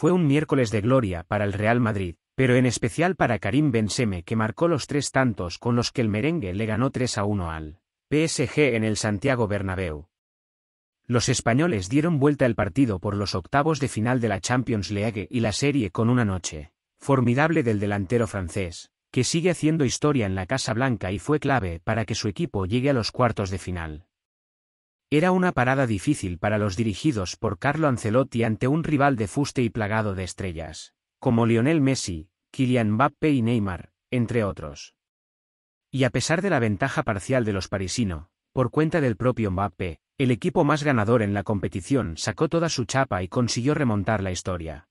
Fue un miércoles de gloria para el Real Madrid, pero en especial para Karim Benseme, que marcó los tres tantos con los que el merengue le ganó 3 a 1 al PSG en el Santiago Bernabéu. Los españoles dieron vuelta el partido por los octavos de final de la Champions League y la serie con una noche formidable del delantero francés, que sigue haciendo historia en la Casa Blanca y fue clave para que su equipo llegue a los cuartos de final. Era una parada difícil para los dirigidos por Carlo Ancelotti ante un rival de fuste y plagado de estrellas, como Lionel Messi, Kylian Mbappé y Neymar, entre otros. Y a pesar de la ventaja parcial de los parisino, por cuenta del propio Mbappé, el equipo más ganador en la competición sacó toda su chapa y consiguió remontar la historia.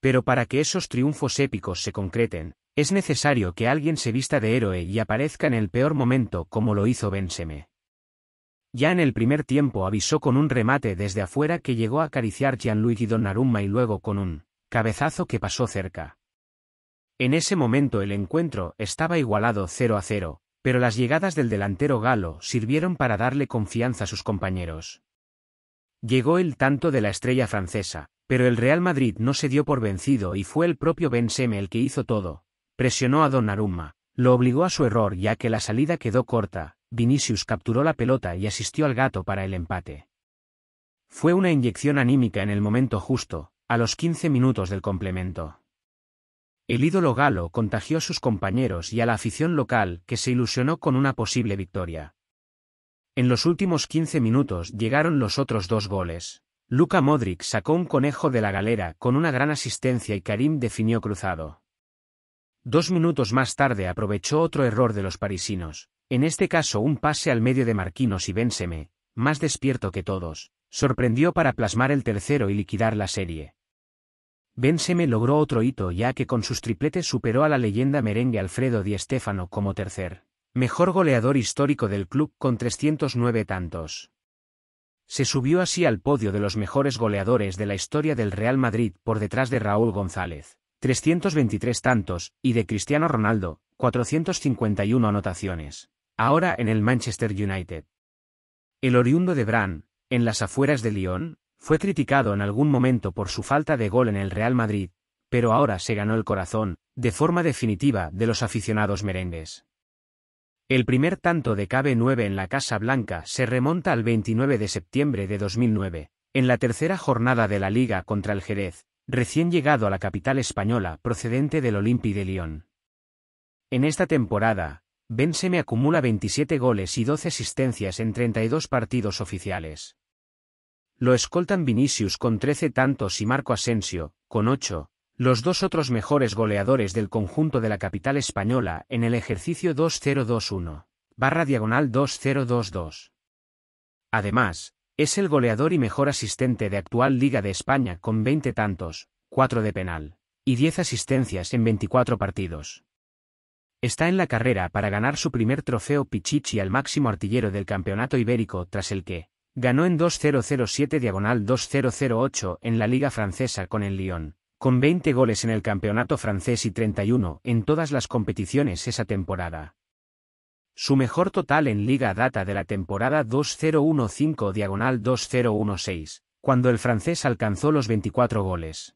Pero para que esos triunfos épicos se concreten, es necesario que alguien se vista de héroe y aparezca en el peor momento como lo hizo Benzema. Ya en el primer tiempo avisó con un remate desde afuera que llegó a acariciar Gianluigi Donnarumma y luego con un cabezazo que pasó cerca. En ese momento el encuentro estaba igualado 0 a 0, pero las llegadas del delantero galo sirvieron para darle confianza a sus compañeros. Llegó el tanto de la estrella francesa, pero el Real Madrid no se dio por vencido y fue el propio Benzeme el que hizo todo. Presionó a Donnarumma, lo obligó a su error ya que la salida quedó corta, Vinicius capturó la pelota y asistió al gato para el empate. Fue una inyección anímica en el momento justo, a los 15 minutos del complemento. El ídolo galo contagió a sus compañeros y a la afición local que se ilusionó con una posible victoria. En los últimos 15 minutos llegaron los otros dos goles. Luka Modric sacó un conejo de la galera con una gran asistencia y Karim definió cruzado. Dos minutos más tarde aprovechó otro error de los parisinos, en este caso un pase al medio de Marquinos y Benseme, más despierto que todos, sorprendió para plasmar el tercero y liquidar la serie. Benseme logró otro hito ya que con sus tripletes superó a la leyenda merengue Alfredo Di Stéfano como tercer, mejor goleador histórico del club con 309 tantos. Se subió así al podio de los mejores goleadores de la historia del Real Madrid por detrás de Raúl González, 323 tantos, y de Cristiano Ronaldo, 451 anotaciones ahora en el Manchester United. El oriundo de Bran, en las afueras de Lyon, fue criticado en algún momento por su falta de gol en el Real Madrid, pero ahora se ganó el corazón, de forma definitiva, de los aficionados merengues. El primer tanto de KB9 en la Casa Blanca se remonta al 29 de septiembre de 2009, en la tercera jornada de la Liga contra el Jerez, recién llegado a la capital española procedente del Olympi de Lyon. En esta temporada, Benzeme acumula 27 goles y 12 asistencias en 32 partidos oficiales. Lo escoltan Vinicius con 13 tantos y Marco Asensio, con 8, los dos otros mejores goleadores del conjunto de la capital española en el ejercicio 2021, barra diagonal 2022. Además, es el goleador y mejor asistente de actual Liga de España con 20 tantos, 4 de penal, y 10 asistencias en 24 partidos. Está en la carrera para ganar su primer trofeo Pichichi al máximo artillero del campeonato ibérico tras el que ganó en 2007 diagonal 2008 en la Liga Francesa con el Lyon, con 20 goles en el campeonato francés y 31 en todas las competiciones esa temporada. Su mejor total en liga data de la temporada 2015 diagonal 2016, cuando el francés alcanzó los 24 goles.